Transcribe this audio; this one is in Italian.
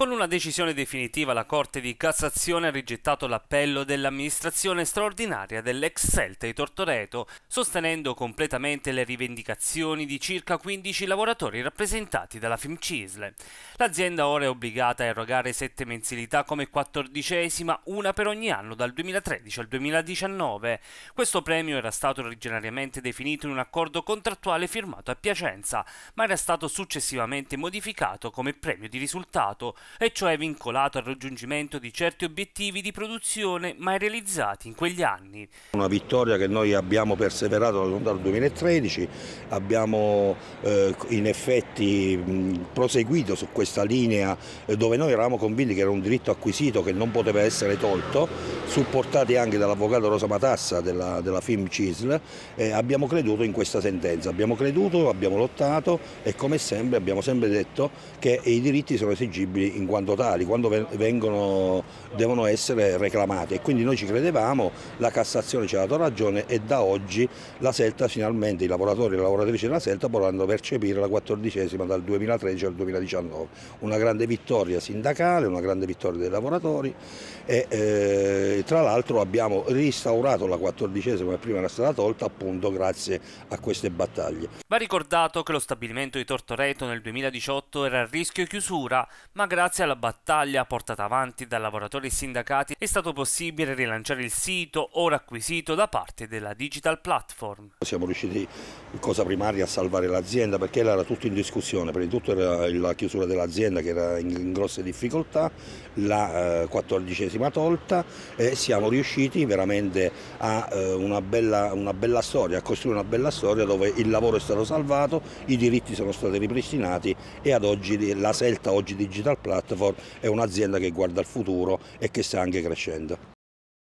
Con una decisione definitiva la Corte di Cassazione ha rigettato l'appello dell'amministrazione straordinaria dell'ex Celta di Tortoreto, sostenendo completamente le rivendicazioni di circa 15 lavoratori rappresentati dalla Fimcisle. L'azienda ora è obbligata a erogare sette mensilità come quattordicesima, una per ogni anno dal 2013 al 2019. Questo premio era stato originariamente definito in un accordo contrattuale firmato a Piacenza, ma era stato successivamente modificato come premio di risultato, e cioè vincolato al raggiungimento di certi obiettivi di produzione mai realizzati in quegli anni. Una vittoria che noi abbiamo perseverato dal 2013, abbiamo eh, in effetti mh, proseguito su questa linea eh, dove noi eravamo convinti che era un diritto acquisito che non poteva essere tolto, supportati anche dall'avvocato Rosa Matassa della, della FIM CISL, eh, abbiamo creduto in questa sentenza, abbiamo creduto, abbiamo lottato e come sempre abbiamo sempre detto che i diritti sono esigibili in quanto tali, quando vengono, devono essere reclamate. e quindi noi ci credevamo, la Cassazione ci ha dato ragione e da oggi la Selta finalmente, i lavoratori e le lavoratrici della Selta potranno percepire la quattordicesima dal 2013 al 2019, una grande vittoria sindacale, una grande vittoria dei lavoratori e eh, tra l'altro abbiamo restaurato la quattordicesima che prima era stata tolta appunto grazie a queste battaglie. Va ricordato che lo stabilimento di Tortoreto nel 2018 era a rischio chiusura, ma grazie Grazie alla battaglia portata avanti da lavoratori e sindacati è stato possibile rilanciare il sito ora acquisito da parte della digital platform. Siamo riusciti, cosa primaria, a salvare l'azienda perché era tutto in discussione, prima di tutto era la chiusura dell'azienda che era in, grosse difficoltà, la eh, quattordicesima tolta e siamo riusciti veramente a eh, una bella, una bella storia, a costruire una bella storia dove il lavoro è stato salvato, i diritti sono stati ripristinati e ad oggi la scelta oggi digital platform Platform è un'azienda che guarda al futuro e che sta anche crescendo.